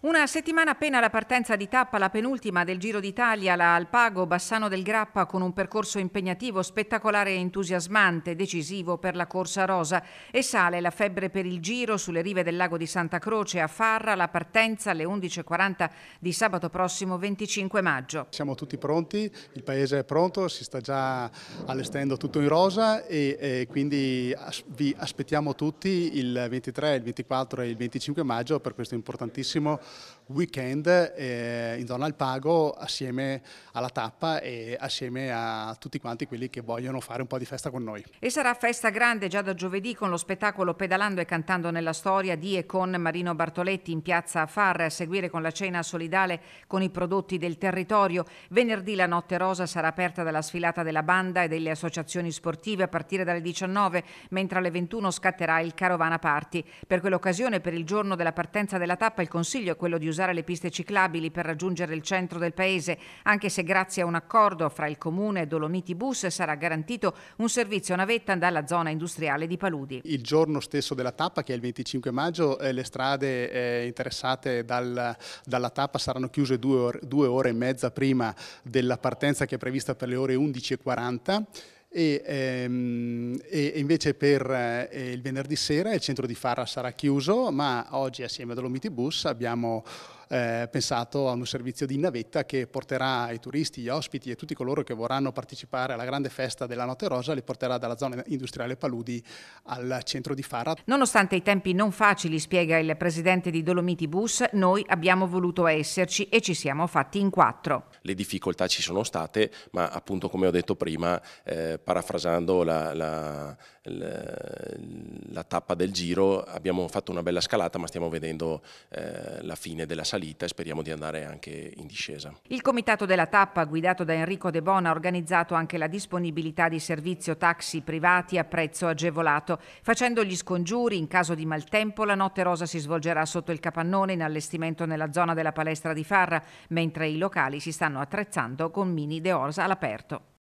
Una settimana appena la partenza di tappa, la penultima del Giro d'Italia, la Alpago Bassano del Grappa con un percorso impegnativo, spettacolare e entusiasmante, decisivo per la corsa rosa. E sale la febbre per il Giro sulle rive del lago di Santa Croce a Farra, la partenza alle 11.40 di sabato prossimo 25 maggio. Siamo tutti pronti, il paese è pronto, si sta già allestendo tutto in rosa e, e quindi as vi aspettiamo tutti il 23, il 24 e il 25 maggio per questo importantissimo weekend eh, in zona al Pago assieme alla tappa e assieme a tutti quanti quelli che vogliono fare un po' di festa con noi. E sarà festa grande già da giovedì con lo spettacolo Pedalando e cantando nella storia di e con Marino Bartoletti in piazza Far, a seguire con la cena solidale con i prodotti del territorio. Venerdì la notte rosa sarà aperta dalla sfilata della banda e delle associazioni sportive a partire dalle 19, mentre alle 21 scatterà il Carovana Party. Per quell'occasione, per il giorno della partenza della tappa, il Consiglio quello di usare le piste ciclabili per raggiungere il centro del paese, anche se grazie a un accordo fra il comune e Dolomiti Bus sarà garantito un servizio navetta dalla zona industriale di Paludi. Il giorno stesso della tappa, che è il 25 maggio, eh, le strade eh, interessate dal, dalla tappa saranno chiuse due, or due ore e mezza prima della partenza che è prevista per le ore 11.40. E, ehm, e, invece per eh, il venerdì sera il centro di Farra sarà chiuso, ma oggi assieme a Dolomiti abbiamo eh, pensato a un servizio di navetta che porterà i turisti, gli ospiti e tutti coloro che vorranno partecipare alla grande festa della Notte Rosa, li porterà dalla zona industriale Paludi al centro di Fara. Nonostante i tempi non facili, spiega il presidente di Dolomiti Bus, noi abbiamo voluto esserci e ci siamo fatti in quattro. Le difficoltà ci sono state, ma appunto come ho detto prima, eh, parafrasando la, la, la, la, tappa del giro, abbiamo fatto una bella scalata ma stiamo vedendo eh, la fine della salita salita e speriamo di andare anche in discesa. Il comitato della tappa, guidato da Enrico De Bona, ha organizzato anche la disponibilità di servizio taxi privati a prezzo agevolato. Facendo gli scongiuri in caso di maltempo, la notte rosa si svolgerà sotto il capannone in allestimento nella zona della palestra di Farra, mentre i locali si stanno attrezzando con mini de all'aperto.